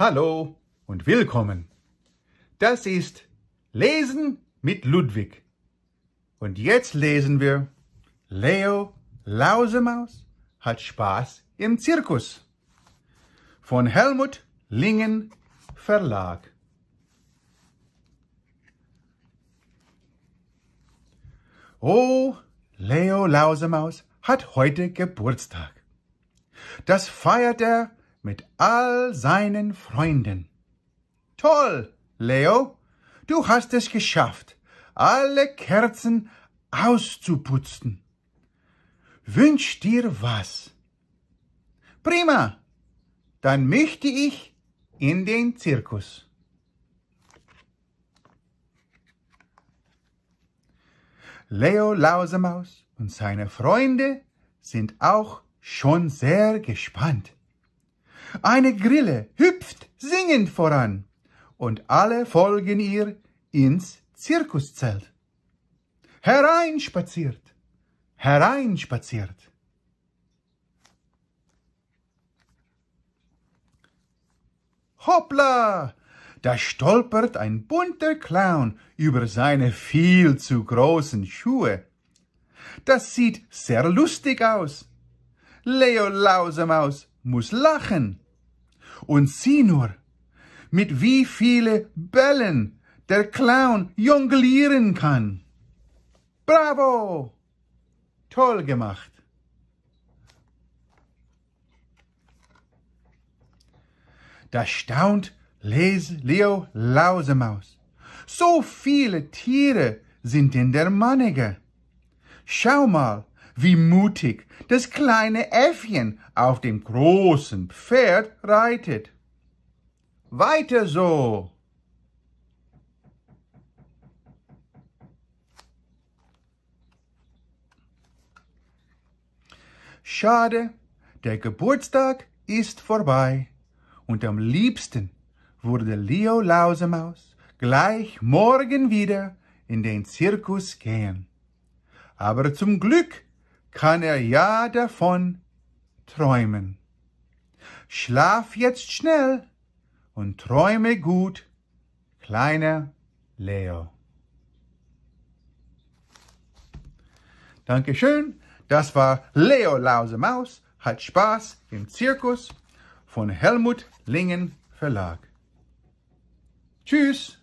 Hallo und willkommen. Das ist Lesen mit Ludwig. Und jetzt lesen wir Leo Lausemaus hat Spaß im Zirkus von Helmut Lingen Verlag. Oh, Leo Lausemaus hat heute Geburtstag. Das feiert er mit all seinen Freunden. Toll, Leo, du hast es geschafft, alle Kerzen auszuputzen. Wünsch dir was. Prima, dann möchte ich in den Zirkus. Leo Lausemaus und seine Freunde sind auch schon sehr gespannt. Eine Grille hüpft singend voran und alle folgen ihr ins Zirkuszelt. Hereinspaziert, hereinspaziert. Hoppla! Da stolpert ein bunter Clown über seine viel zu großen Schuhe. Das sieht sehr lustig aus. Leo Lausemaus, muss lachen. Und sieh nur, mit wie viele Bällen der Clown jonglieren kann. Bravo! Toll gemacht! Da staunt Leo Lausemaus. So viele Tiere sind in der Mannige. Schau mal, wie mutig das kleine Äffchen auf dem großen Pferd reitet. Weiter so! Schade, der Geburtstag ist vorbei und am liebsten würde Leo Lausemaus gleich morgen wieder in den Zirkus gehen. Aber zum Glück kann er ja davon träumen. Schlaf jetzt schnell und träume gut, kleiner Leo. Dankeschön, das war Leo Lausemaus, hat Spaß im Zirkus von Helmut Lingen Verlag. Tschüss!